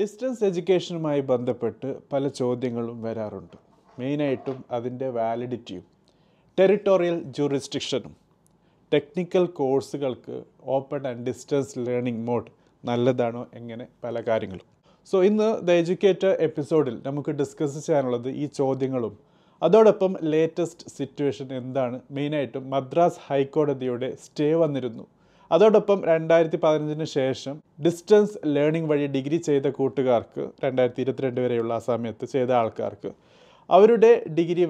distance എഡ്യൂക്കേഷനുമായി ബന്ധപ്പെട്ട് പല ചോദ്യങ്ങളും വരാറുണ്ട് മെയിനായിട്ടും അതിൻ്റെ വാലിഡിറ്റിയും ടെറിട്ടോറിയൽ ജൂറിസ്ഡിക്ഷനും ടെക്നിക്കൽ കോഴ്സുകൾക്ക് open and distance learning mode നല്ലതാണോ എങ്ങനെ പല കാര്യങ്ങളും സോ ഇന്ന് ദ എഡ്യൂക്കേറ്റർ എപ്പിസോഡിൽ നമുക്ക് ഡിസ്കസ് ചെയ്യാനുള്ളത് ഈ ചോദ്യങ്ങളും അതോടൊപ്പം ലേറ്റസ്റ്റ് സിറ്റുവേഷൻ എന്താണ് മെയിനായിട്ടും മദ്രാസ് ഹൈക്കോടതിയുടെ സ്റ്റേ വന്നിരുന്നു അതോടൊപ്പം രണ്ടായിരത്തി പതിനഞ്ചിന് ശേഷം ഡിസ്റ്റൻസ് ലേണിംഗ് വഴി ഡിഗ്രി ചെയ്ത കൂട്ടുകാർക്ക് രണ്ടായിരത്തി ഇരുപത്തിരണ്ട് വരെയുള്ള ആ സമയത്ത് ചെയ്ത ആൾക്കാർക്ക് അവരുടെ ഡിഗ്രി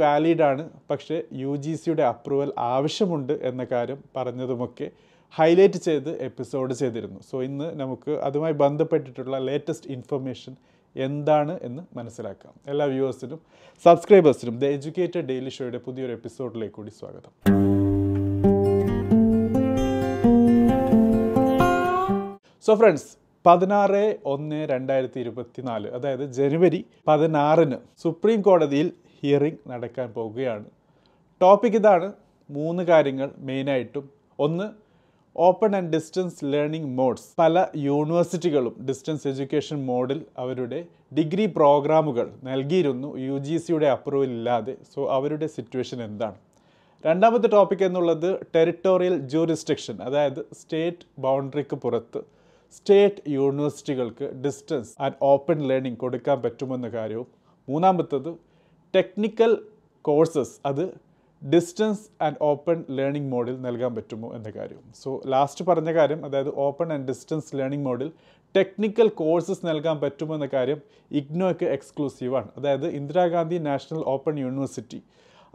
ആണ് പക്ഷേ യു ജി സിയുടെ അപ്രൂവൽ ആവശ്യമുണ്ട് എന്ന കാര്യം പറഞ്ഞതുമൊക്കെ ഹൈലൈറ്റ് ചെയ്ത് എപ്പിസോഡ് ചെയ്തിരുന്നു സോ ഇന്ന് നമുക്ക് അതുമായി ബന്ധപ്പെട്ടിട്ടുള്ള ലേറ്റസ്റ്റ് ഇൻഫർമേഷൻ എന്താണ് എന്ന് മനസ്സിലാക്കാം എല്ലാ വ്യൂവേഴ്സിനും സബ്സ്ക്രൈബേഴ്സിനും ദ എഡ്യൂക്കേറ്റഡ് ഡെയിലി ഷോയുടെ പുതിയൊരു എപ്പിസോഡിലേക്ക് കൂടി സ്വാഗതം സോ ഫ്രണ്ട്സ് പതിനാറ് ഒന്ന് രണ്ടായിരത്തി നാല് അതായത് ജനുവരി പതിനാറിന് സുപ്രീം കോടതിയിൽ ഹിയറിംഗ് നടക്കാൻ പോവുകയാണ് ടോപ്പിക് ഇതാണ് മൂന്ന് കാര്യങ്ങൾ മെയിനായിട്ടും ഒന്ന് open and distance learning modes പല യൂണിവേഴ്സിറ്റികളും ഡിസ്റ്റൻസ് എഡ്യൂക്കേഷൻ മോഡിൽ അവരുടെ ഡിഗ്രി പ്രോഗ്രാമുകൾ നൽകിയിരുന്നു യു ജി സിയുടെ അപ്രൂവൽ ഇല്ലാതെ സോ അവരുടെ സിറ്റുവേഷൻ എന്താണ് രണ്ടാമത്തെ ടോപ്പിക് എന്നുള്ളത് ടെറിട്ടോറിയൽ ജൂറിസ്ട്രിക്ഷൻ അതായത് സ്റ്റേറ്റ് ബൗണ്ടറിക്ക് പുറത്ത് സ്റ്റേറ്റ് യൂണിവേഴ്സിറ്റികൾക്ക് ഡിസ്റ്റൻസ് ആൻഡ് ഓപ്പൺ ലേണിംഗ് കൊടുക്കാൻ പറ്റുമെന്ന കാര്യവും മൂന്നാമത്തത് ടെക്നിക്കൽ കോഴ്സസ് അത് ഡിസ്റ്റൻസ് ആൻഡ് ഓപ്പൺ ലേണിംഗ് മോഡിൽ നൽകാൻ പറ്റുമോ എന്ന കാര്യവും സോ ലാസ്റ്റ് പറഞ്ഞ കാര്യം അതായത് ഓപ്പൺ ആൻഡ് ഡിസ്റ്റൻസ് ലേണിംഗ് മോഡിൽ ടെക്നിക്കൽ കോഴ്സസ് നൽകാൻ എന്ന കാര്യം ഇഗ്നോയ്ക്ക് എക്സ്ക്ലൂസീവാണ് അതായത് ഇന്ദിരാഗാന്ധി നാഷണൽ ഓപ്പൺ യൂണിവേഴ്സിറ്റി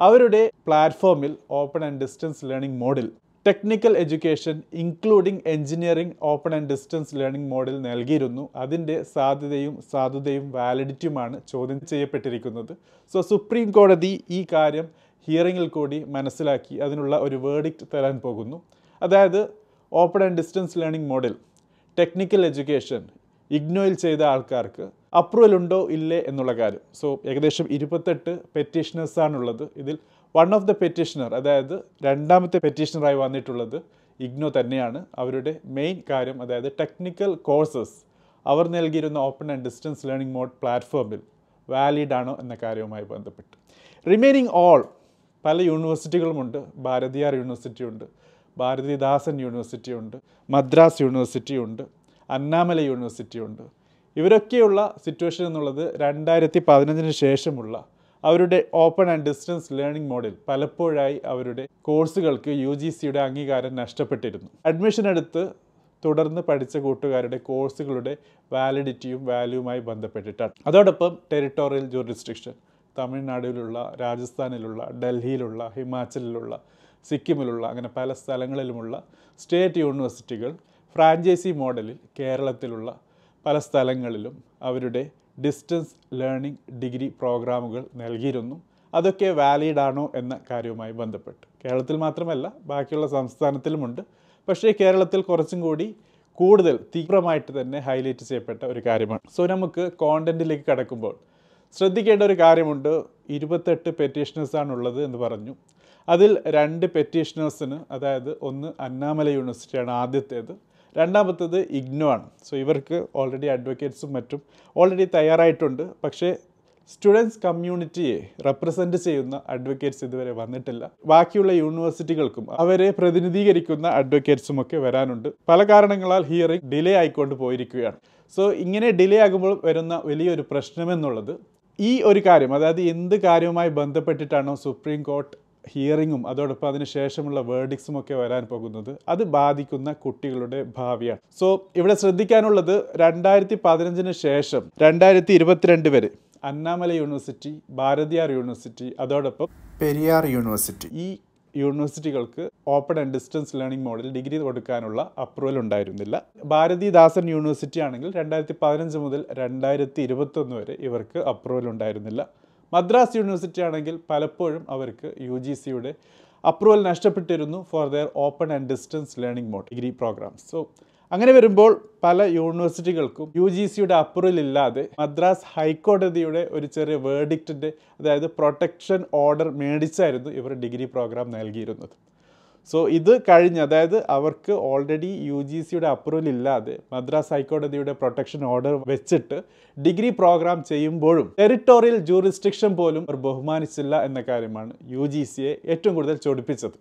അവരുടെ പ്ലാറ്റ്ഫോമിൽ ഓപ്പൺ ആൻഡ് ഡിസ്റ്റൻസ് ലേണിംഗ് മോഡിൽ technical education including engineering open and distance learning model നൽകിയിരുന്നു അതിൻ്റെ സാധ്യതയും സാധുതയും വാലിഡിറ്റിയുമാണ് ചോദ്യം ചെയ്യപ്പെട്ടിരിക്കുന്നത് സോ സുപ്രീം കോടതി ഈ കാര്യം ഹിയറിങ്ങിൽ കൂടി മനസ്സിലാക്കി അതിനുള്ള ഒരു വേർഡിക്റ്റ് തരാൻ പോകുന്നു അതായത് open and distance learning model technical education ഇഗ്നോയിൽ ചെയ്ത ആൾക്കാർക്ക് അപ്രൂവൽ ഉണ്ടോ ഇല്ലേ എന്നുള്ള കാര്യം സോ ഏകദേശം ഇരുപത്തെട്ട് പെറ്റീഷനേഴ്സാണുള്ളത് ഇതിൽ വൺ ഓഫ് ദ പെറ്റീഷണർ അതായത് രണ്ടാമത്തെ പെറ്റീഷണറായി വന്നിട്ടുള്ളത് ഇഗ്നോ തന്നെയാണ് അവരുടെ മെയിൻ കാര്യം അതായത് ടെക്നിക്കൽ കോഴ്സസ് അവർ നൽകിയിരുന്ന open and distance learning mode പ്ലാറ്റ്ഫോമിൽ വാലിഡ് ആണോ എന്ന കാര്യവുമായി ബന്ധപ്പെട്ട് റിമൈനിങ് ഓൾ പല യൂണിവേഴ്സിറ്റികളുമുണ്ട് ഭാരതിയാർ ഉണ്ട് ഭാരതിദാസൻ യൂണിവേഴ്സിറ്റി ഉണ്ട് മദ്രാസ് യൂണിവേഴ്സിറ്റി ഉണ്ട് അന്നാമല ഉണ്ട് ഇവരൊക്കെയുള്ള സിറ്റുവേഷൻ എന്നുള്ളത് രണ്ടായിരത്തി പതിനഞ്ചിന് ശേഷമുള്ള അവരുടെ open and distance learning model പലപ്പോഴായി അവരുടെ കോഴ്സുകൾക്ക് യു ജി സിയുടെ അംഗീകാരം നഷ്ടപ്പെട്ടിരുന്നു അഡ്മിഷൻ എടുത്ത് തുടർന്ന് പഠിച്ച കൂട്ടുകാരുടെ കോഴ്സുകളുടെ വാലിഡിറ്റിയും വാല്യൂവുമായി ബന്ധപ്പെട്ടിട്ടാണ് അതോടൊപ്പം ടെറിട്ടോറിയൽ ജൂറിസ്ട്രിക്ഷൻ തമിഴ്നാടിലുള്ള രാജസ്ഥാനിലുള്ള ഡൽഹിയിലുള്ള ഹിമാചലിലുള്ള സിക്കിമിലുള്ള അങ്ങനെ പല സ്ഥലങ്ങളിലുമുള്ള സ്റ്റേറ്റ് യൂണിവേഴ്സിറ്റികൾ ഫ്രാഞ്ചൈസി മോഡലിൽ കേരളത്തിലുള്ള പല സ്ഥലങ്ങളിലും അവരുടെ ഡിസ്റ്റൻസ് ലേണിംഗ് ഡിഗ്രി പ്രോഗ്രാമുകൾ നൽകിയിരുന്നു അതൊക്കെ വാലിഡ് ആണോ എന്ന കാര്യവുമായി ബന്ധപ്പെട്ട് കേരളത്തിൽ മാത്രമല്ല ബാക്കിയുള്ള സംസ്ഥാനത്തിലുമുണ്ട് പക്ഷേ കേരളത്തിൽ കുറച്ചും കൂടി കൂടുതൽ തീവ്രമായിട്ട് തന്നെ ഹൈലൈറ്റ് ചെയ്യപ്പെട്ട ഒരു കാര്യമാണ് സോ നമുക്ക് കോണ്ടൻറ്റിലേക്ക് കടക്കുമ്പോൾ ശ്രദ്ധിക്കേണ്ട ഒരു കാര്യമുണ്ട് ഇരുപത്തെട്ട് പെറ്റീഷനേഴ്സാണ് ഉള്ളത് എന്ന് പറഞ്ഞു അതിൽ രണ്ട് പെറ്റീഷനേഴ്സിന് അതായത് ഒന്ന് അന്നാമല യൂണിവേഴ്സിറ്റിയാണ് ആദ്യത്തേത് രണ്ടാമത്തത് ഇഗ്നോ ആണ് സോ ഇവർക്ക് ഓൾറെഡി അഡ്വക്കേറ്റ്സും മറ്റും ഓൾറെഡി തയ്യാറായിട്ടുണ്ട് പക്ഷേ സ്റ്റുഡൻസ് കമ്മ്യൂണിറ്റിയെ റെപ്രസെൻറ്റ് ചെയ്യുന്ന അഡ്വക്കേറ്റ്സ് ഇതുവരെ വന്നിട്ടില്ല ബാക്കിയുള്ള യൂണിവേഴ്സിറ്റികൾക്കും അവരെ പ്രതിനിധീകരിക്കുന്ന അഡ്വക്കേറ്റ്സും ഒക്കെ വരാനുണ്ട് പല കാരണങ്ങളാൽ ഹിയറിംഗ് ഡിലേ ആയിക്കൊണ്ട് പോയിരിക്കുകയാണ് സോ ഇങ്ങനെ ഡിലേ ആകുമ്പോൾ വരുന്ന വലിയൊരു പ്രശ്നമെന്നുള്ളത് ഈ ഒരു കാര്യം അതായത് എന്ത് കാര്യവുമായി ബന്ധപ്പെട്ടിട്ടാണോ സുപ്രീം കോർട്ട് ഹിയറിങ്ങും അതോടൊപ്പം അതിന് ശേഷമുള്ള വേർഡിക്സും ഒക്കെ വരാൻ പോകുന്നത് അത് ബാധിക്കുന്ന കുട്ടികളുടെ ഭാവിയാണ് സോ ഇവിടെ ശ്രദ്ധിക്കാനുള്ളത് രണ്ടായിരത്തി പതിനഞ്ചിന് ശേഷം രണ്ടായിരത്തി ഇരുപത്തിരണ്ട് വരെ അന്നാമല യൂണിവേഴ്സിറ്റി ഭാരതിയാർ യൂണിവേഴ്സിറ്റി അതോടൊപ്പം പെരിയാർ യൂണിവേഴ്സിറ്റി ഈ യൂണിവേഴ്സിറ്റികൾക്ക് open and distance learning model degree കൊടുക്കാനുള്ള അപ്രൂവൽ ഉണ്ടായിരുന്നില്ല ഭാരതിദാസൻ യൂണിവേഴ്സിറ്റി ആണെങ്കിൽ രണ്ടായിരത്തി പതിനഞ്ച് മുതൽ രണ്ടായിരത്തി ഇരുപത്തൊന്ന് വരെ ഇവർക്ക് അപ്രൂവൽ ഉണ്ടായിരുന്നില്ല മദ്രാസ് യൂണിവേഴ്സിറ്റി ആണെങ്കിൽ പലപ്പോഴും അവർക്ക് യു ജി സിയുടെ അപ്രൂവൽ നഷ്ടപ്പെട്ടിരുന്നു for their open and distance learning mode degree program so അങ്ങനെ വരുമ്പോൾ പല യൂണിവേഴ്സിറ്റികൾക്കും യു ജി സിയുടെ അപ്രൂവൽ ഇല്ലാതെ മദ്രാസ് ഹൈക്കോടതിയുടെ ഒരു ചെറിയ വേർഡിക്റ്റിൻ്റെ അതായത് പ്രൊട്ടക്ഷൻ ഓർഡർ മേടിച്ചായിരുന്നു ഇവർ ഡിഗ്രി പ്രോഗ്രാം നൽകിയിരുന്നത് സോ ഇത് കഴിഞ്ഞ് അതായത് അവർക്ക് ഓൾറെഡി യു ജി സിയുടെ അപ്രൂവൽ ഇല്ലാതെ മദ്രാസ് ഹൈക്കോടതിയുടെ പ്രൊട്ടക്ഷൻ ഓർഡർ വെച്ചിട്ട് ഡിഗ്രി പ്രോഗ്രാം ചെയ്യുമ്പോഴും ടെറിട്ടോറിയൽ ജൂറിസ്ഡിക്ഷൻ പോലും അവർ ബഹുമാനിച്ചില്ല എന്ന കാര്യമാണ് യു ജി സിയെ ഏറ്റവും കൂടുതൽ ചൊടിപ്പിച്ചത്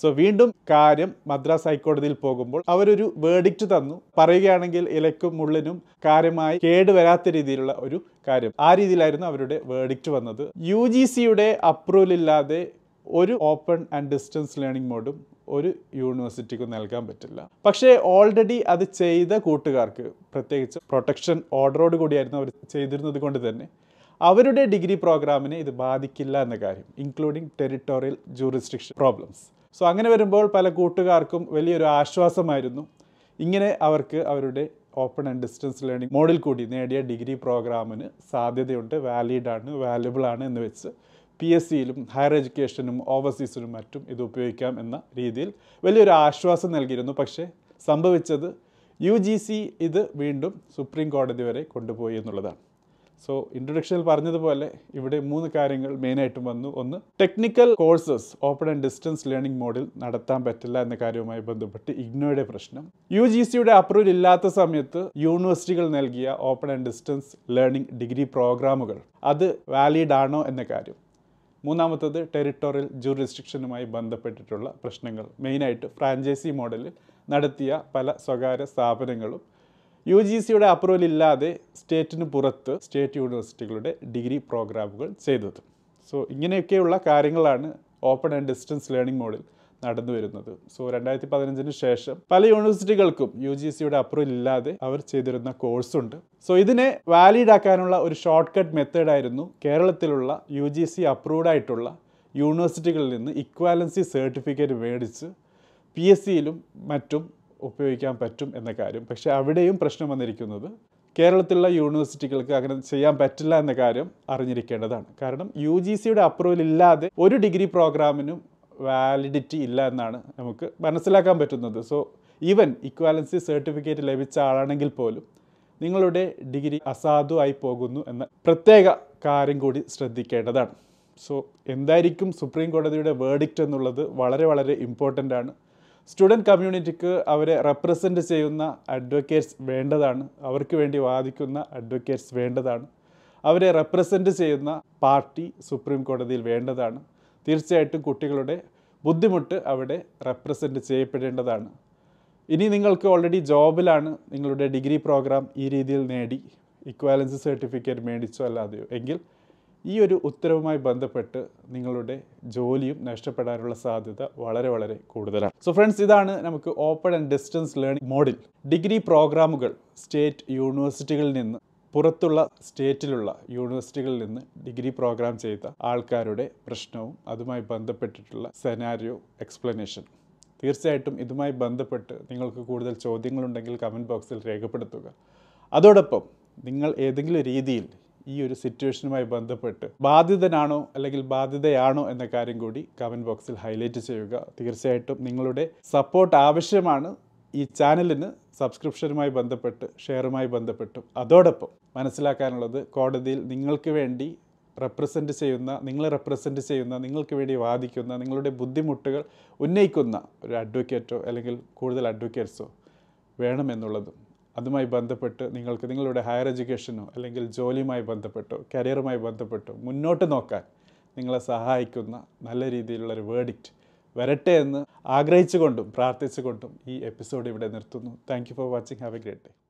സോ വീണ്ടും കാര്യം മദ്രാസ് ഹൈക്കോടതിയിൽ പോകുമ്പോൾ അവരൊരു വേർഡിക്റ്റ് തന്നു പറയുകയാണെങ്കിൽ ഇലക്കും മുള്ളിനും കാര്യമായി കേടുവരാത്ത രീതിയിലുള്ള ഒരു കാര്യം ആ രീതിയിലായിരുന്നു അവരുടെ വേർഡിക്റ്റ് വന്നത് യു ജി സിയുടെ അപ്രൂവൽ ഇല്ലാതെ ഒരു ഓപ്പൺ ആൻഡ് ഡിസ്റ്റൻസ് ലേണിംഗ് മോഡും ഒരു യൂണിവേഴ്സിറ്റിക്ക് നൽകാൻ പറ്റില്ല പക്ഷേ ഓൾറെഡി അത് ചെയ്ത കൂട്ടുകാർക്ക് പ്രത്യേകിച്ച് പ്രൊട്ടക്ഷൻ ഓർഡറോട് കൂടിയായിരുന്നു അവർ ചെയ്തിരുന്നത് കൊണ്ട് തന്നെ അവരുടെ ഡിഗ്രി പ്രോഗ്രാമിനെ ഇത് ബാധിക്കില്ല എന്ന കാര്യം including territorial jurisdiction problems so അങ്ങനെ വരുമ്പോൾ പല കൂട്ടുകാർക്കും വലിയൊരു ആശ്വാസമായിരുന്നു ഇങ്ങനെ അവർക്ക് അവരുടെ ഓപ്പൺ ആൻഡ് ഡിസ്റ്റൻസ് ലേണിംഗ് മോഡിൽ കൂടി നേടിയ ഡിഗ്രി പ്രോഗ്രാമിന് സാധ്യതയുണ്ട് വാലിഡാണ് ആണ് എന്ന് വെച്ച് പി എസ് സിയിലും ഹയർ എഡ്യൂക്കേഷനും ഓവർസീസിലും മറ്റും ഇത് ഉപയോഗിക്കാം എന്ന രീതിയിൽ വലിയൊരു ആശ്വാസം നൽകിയിരുന്നു പക്ഷേ സംഭവിച്ചത് യു ജി സി ഇത് വീണ്ടും സുപ്രീം കോടതി വരെ കൊണ്ടുപോയി എന്നുള്ളതാണ് സോ ഇൻട്രൊഡക്ഷനിൽ പറഞ്ഞതുപോലെ ഇവിടെ മൂന്ന് കാര്യങ്ങൾ മെയിനായിട്ടും വന്നു ഒന്ന് technical courses open and distance learning മോഡിൽ നടത്താൻ പറ്റില്ല എന്ന കാര്യവുമായി ബന്ധപ്പെട്ട് ഇഗ്നോയുടെ പ്രശ്നം യു ജി സിയുടെ അപ്രൂവൽ ഇല്ലാത്ത സമയത്ത് യൂണിവേഴ്സിറ്റികൾ നൽകിയ open and distance learning degree പ്രോഗ്രാമുകൾ അത് വാലിഡ് ആണോ എന്ന കാര്യം മൂന്നാമത്തത് ടെറിട്ടോറിയൽ ജൂറിസ്ട്രിക്ഷനുമായി ബന്ധപ്പെട്ടിട്ടുള്ള പ്രശ്നങ്ങൾ മെയിനായിട്ട് ഫ്രാഞ്ചൈസി മോഡലിൽ നടത്തിയ പല സ്വകാര്യ സ്ഥാപനങ്ങളും യു ജി സിയുടെ അപ്രൂവൽ ഇല്ലാതെ സ്റ്റേറ്റിന് പുറത്ത് സ്റ്റേറ്റ് യൂണിവേഴ്സിറ്റികളുടെ ഡിഗ്രി പ്രോഗ്രാമുകൾ ചെയ്തത് സോ ഇങ്ങനെയൊക്കെയുള്ള കാര്യങ്ങളാണ് ഓപ്പൺ ആൻഡ് ഡിസ്റ്റൻസ് ലേണിംഗ് മോഡിൽ നടന്നു വരുന്നത് സോ രണ്ടായിരത്തി പതിനഞ്ചിന് ശേഷം പല യൂണിവേഴ്സിറ്റികൾക്കും യു ജി സിയുടെ അപ്രൂവൽ ഇല്ലാതെ അവർ ചെയ്തിരുന്ന കോഴ്സുണ്ട് സോ ഇതിനെ വാലിഡ് ആക്കാനുള്ള ഒരു ഷോർട്ട് കട്ട് മെത്തേഡായിരുന്നു കേരളത്തിലുള്ള യു ജി സി അപ്രൂവ്ഡ് ആയിട്ടുള്ള യൂണിവേഴ്സിറ്റികളിൽ നിന്ന് ഇക്വാലൻസി സർട്ടിഫിക്കറ്റ് മേടിച്ച് പി എസ് സിയിലും മറ്റും ഉപയോഗിക്കാൻ പറ്റും എന്ന കാര്യം പക്ഷേ അവിടെയും പ്രശ്നം വന്നിരിക്കുന്നത് കേരളത്തിലുള്ള യൂണിവേഴ്സിറ്റികൾക്ക് അങ്ങനെ ചെയ്യാൻ പറ്റില്ല എന്ന കാര്യം അറിഞ്ഞിരിക്കേണ്ടതാണ് കാരണം യു ജി സിയുടെ അപ്രൂവൽ ഇല്ലാതെ ഒരു ഡിഗ്രി പ്രോഗ്രാമിനും വാലിഡിറ്റി ഇല്ല എന്നാണ് നമുക്ക് മനസ്സിലാക്കാൻ പറ്റുന്നത് സോ ഈവൻ ഇക്വാലൻസി സർട്ടിഫിക്കറ്റ് ലഭിച്ച ആളാണെങ്കിൽ പോലും നിങ്ങളുടെ ഡിഗ്രി അസാധുവായി പോകുന്നു എന്ന പ്രത്യേക കാര്യം കൂടി ശ്രദ്ധിക്കേണ്ടതാണ് സോ എന്തായിരിക്കും സുപ്രീം കോടതിയുടെ വേർഡിക്റ്റ് എന്നുള്ളത് വളരെ വളരെ ഇമ്പോർട്ടൻ്റ് ആണ് സ്റ്റുഡൻറ്റ് കമ്മ്യൂണിറ്റിക്ക് അവരെ റെപ്രസെൻറ്റ് ചെയ്യുന്ന അഡ്വക്കേറ്റ്സ് വേണ്ടതാണ് അവർക്ക് വേണ്ടി വാദിക്കുന്ന അഡ്വക്കേറ്റ്സ് വേണ്ടതാണ് അവരെ റെപ്രസെൻറ്റ് ചെയ്യുന്ന പാർട്ടി സുപ്രീം കോടതിയിൽ വേണ്ടതാണ് തീർച്ചയായിട്ടും കുട്ടികളുടെ ബുദ്ധിമുട്ട് അവിടെ റെപ്രസെൻറ്റ് ചെയ്യപ്പെടേണ്ടതാണ് ഇനി നിങ്ങൾക്ക് ഓൾറെഡി ജോബിലാണ് നിങ്ങളുടെ ഡിഗ്രി പ്രോഗ്രാം ഈ രീതിയിൽ നേടി ഇക്വാലൻസ് സർട്ടിഫിക്കറ്റ് മേടിച്ചോ അല്ലാതെയോ എങ്കിൽ ഈ ഒരു ഉത്തരവുമായി ബന്ധപ്പെട്ട് നിങ്ങളുടെ ജോലിയും നഷ്ടപ്പെടാനുള്ള സാധ്യത വളരെ വളരെ കൂടുതലാണ് സോ ഫ്രണ്ട്സ് ഇതാണ് നമുക്ക് ഓപ്പൺ ആൻഡ് ഡിസ്റ്റൻസ് ലേണിംഗ് മോഡിൽ ഡിഗ്രി പ്രോഗ്രാമുകൾ സ്റ്റേറ്റ് യൂണിവേഴ്സിറ്റികളിൽ നിന്ന് പുറത്തുള്ള സ്റ്റേറ്റിലുള്ള യൂണിവേഴ്സിറ്റികളിൽ നിന്ന് ഡിഗ്രി പ്രോഗ്രാം ചെയ്ത ആൾക്കാരുടെ പ്രശ്നവും അതുമായി ബന്ധപ്പെട്ടിട്ടുള്ള സെനാരിയോ എക്സ്പ്ലനേഷൻ തീർച്ചയായിട്ടും ഇതുമായി ബന്ധപ്പെട്ട് നിങ്ങൾക്ക് കൂടുതൽ ചോദ്യങ്ങളുണ്ടെങ്കിൽ കമൻറ്റ് ബോക്സിൽ രേഖപ്പെടുത്തുക അതോടൊപ്പം നിങ്ങൾ ഏതെങ്കിലും രീതിയിൽ ഈ ഒരു സിറ്റുവേഷനുമായി ബന്ധപ്പെട്ട് ബാധിതനാണോ അല്ലെങ്കിൽ ബാധിതയാണോ എന്ന കാര്യം കൂടി കമൻറ്റ് ബോക്സിൽ ഹൈലൈറ്റ് ചെയ്യുക തീർച്ചയായിട്ടും നിങ്ങളുടെ സപ്പോർട്ട് ആവശ്യമാണ് ഈ ചാനലിന് സബ്സ്ക്രിപ്ഷനുമായി ബന്ധപ്പെട്ട് ഷെയറുമായി ബന്ധപ്പെട്ടും അതോടൊപ്പം മനസ്സിലാക്കാനുള്ളത് കോടതിയിൽ നിങ്ങൾക്ക് വേണ്ടി റെപ്രസെൻ്റ് ചെയ്യുന്ന നിങ്ങളെ റെപ്രസെൻറ്റ് ചെയ്യുന്ന നിങ്ങൾക്ക് വേണ്ടി വാദിക്കുന്ന നിങ്ങളുടെ ബുദ്ധിമുട്ടുകൾ ഉന്നയിക്കുന്ന ഒരു അഡ്വക്കേറ്റോ അല്ലെങ്കിൽ കൂടുതൽ അഡ്വക്കേറ്റ്സോ വേണമെന്നുള്ളതും അതുമായി ബന്ധപ്പെട്ട് നിങ്ങൾക്ക് നിങ്ങളുടെ ഹയർ എഡ്യൂക്കേഷനോ അല്ലെങ്കിൽ ജോലിയുമായി ബന്ധപ്പെട്ടോ കരിയറുമായി ബന്ധപ്പെട്ടോ മുന്നോട്ട് നോക്കാൻ നിങ്ങളെ സഹായിക്കുന്ന നല്ല രീതിയിലുള്ള ഒരു വേർഡിക്റ്റ് വരട്ടെ എന്ന് ആഗ്രഹിച്ചുകൊണ്ടും പ്രാർത്ഥിച്ചുകൊണ്ടും ഈ എപ്പിസോഡ് ഇവിടെ നിർത്തുന്നു thank for watching have a great day